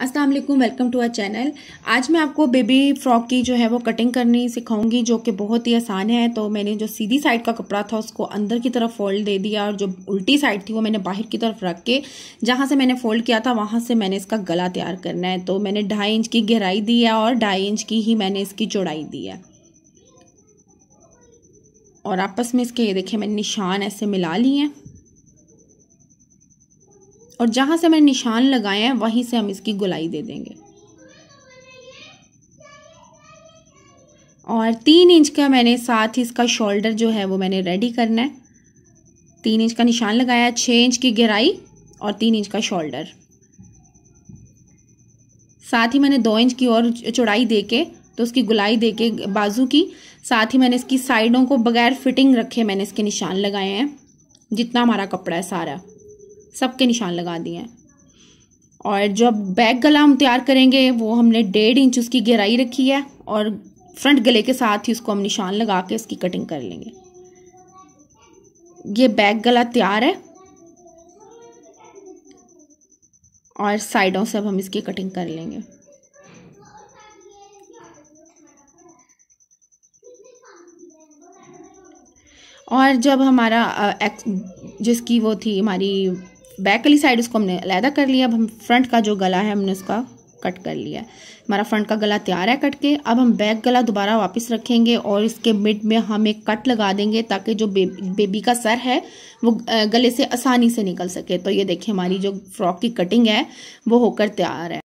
अस्सलाम वालेकुम welcome to our channel आज मैं आपको बेबी फ्रॉक की जो है वो कटिंग करनी सिखाऊंगी जो कि बहुत ही आसान है तो मैंने जो सीधी साइड का कपड़ा था उसको अंदर की तरफ फोल्ड दे दिया और जो उल्टी साइड थी वो मैंने बाहर की तरफ रख के जहाँ से मैंने फोल्ड किया था वहाँ से मैंने इसका गला तैयार करना है तो मैंने ढाई इंच की गहराई दी है और ढाई इंच की ही मैंने इसकी चौड़ाई दी है और आपस में इसके ये देखे मैंने निशान ऐसे मिला लिए हैं और जहाँ से मैंने निशान लगाए हैं वहीं से हम इसकी गुलाई दे देंगे और तीन इंच का मैंने साथ ही इसका शोल्डर जो है वो मैंने रेडी करना है तीन इंच का निशान लगाया छः इंच की गहराई और तीन इंच का शोल्डर साथ ही मैंने दो इंच की और चौड़ाई दे के तो उसकी गुलाई दे के बाजू की साथ ही मैंने इसकी साइडों को बगैर फिटिंग रखे मैंने इसके निशान लगाए हैं जितना हमारा कपड़ा है सारा सबके निशान लगा दिए हैं और जब बैक गला हम तैयार करेंगे वो हमने डेढ़ इंच उसकी गहराई रखी है और फ्रंट गले के साथ ही उसको हम निशान लगा के उसकी कटिंग कर लेंगे ये बैक गला तैयार है और साइडों से अब हम इसकी कटिंग कर लेंगे और जब हमारा एक्स जिसकी वो थी हमारी बैक वाली साइड उसको हमने अलहदा कर लिया अब हम फ्रंट का जो गला है हमने उसका कट कर लिया हमारा फ्रंट का गला तैयार है कट के अब हम बैक गला दोबारा वापस रखेंगे और इसके मिड में हम एक कट लगा देंगे ताकि जो बे, बेबी का सर है वो गले से आसानी से निकल सके तो ये देखिए हमारी जो फ्रॉक की कटिंग है वो होकर तैयार है